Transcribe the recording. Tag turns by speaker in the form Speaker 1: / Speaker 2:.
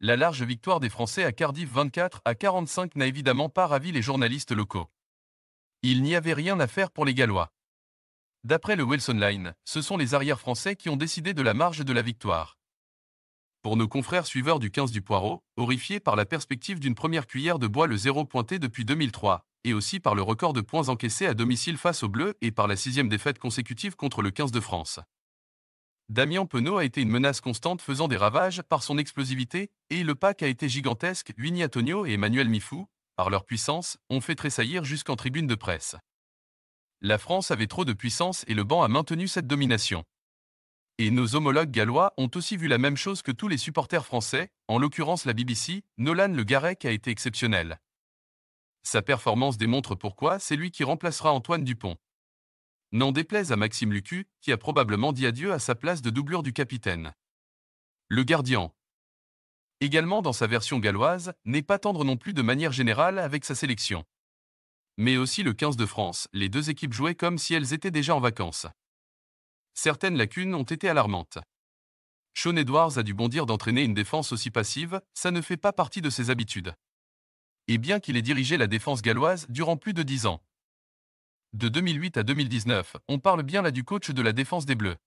Speaker 1: La large victoire des Français à Cardiff 24 à 45 n'a évidemment pas ravi les journalistes locaux. Il n'y avait rien à faire pour les Gallois. D'après le Wilson Line, ce sont les arrières français qui ont décidé de la marge de la victoire. Pour nos confrères suiveurs du 15 du Poirot, horrifiés par la perspective d'une première cuillère de bois le zéro pointé depuis 2003, et aussi par le record de points encaissés à domicile face aux Bleus et par la sixième défaite consécutive contre le 15 de France. Damien Penaud a été une menace constante faisant des ravages par son explosivité, et le pack a été gigantesque. Winnie Antonio et Emmanuel Mifou, par leur puissance, ont fait tressaillir jusqu'en tribune de presse. La France avait trop de puissance et le banc a maintenu cette domination. Et nos homologues gallois ont aussi vu la même chose que tous les supporters français, en l'occurrence la BBC, Nolan Le Garec a été exceptionnel. Sa performance démontre pourquoi c'est lui qui remplacera Antoine Dupont. N'en déplaise à Maxime Lucu, qui a probablement dit adieu à sa place de doublure du capitaine. Le gardien. Également dans sa version galloise, n'est pas tendre non plus de manière générale avec sa sélection. Mais aussi le 15 de France, les deux équipes jouaient comme si elles étaient déjà en vacances. Certaines lacunes ont été alarmantes. Sean Edwards a dû bondir d'entraîner une défense aussi passive, ça ne fait pas partie de ses habitudes. Et bien qu'il ait dirigé la défense galloise durant plus de dix ans de 2008 à 2019. On parle bien là du coach de la défense des Bleus.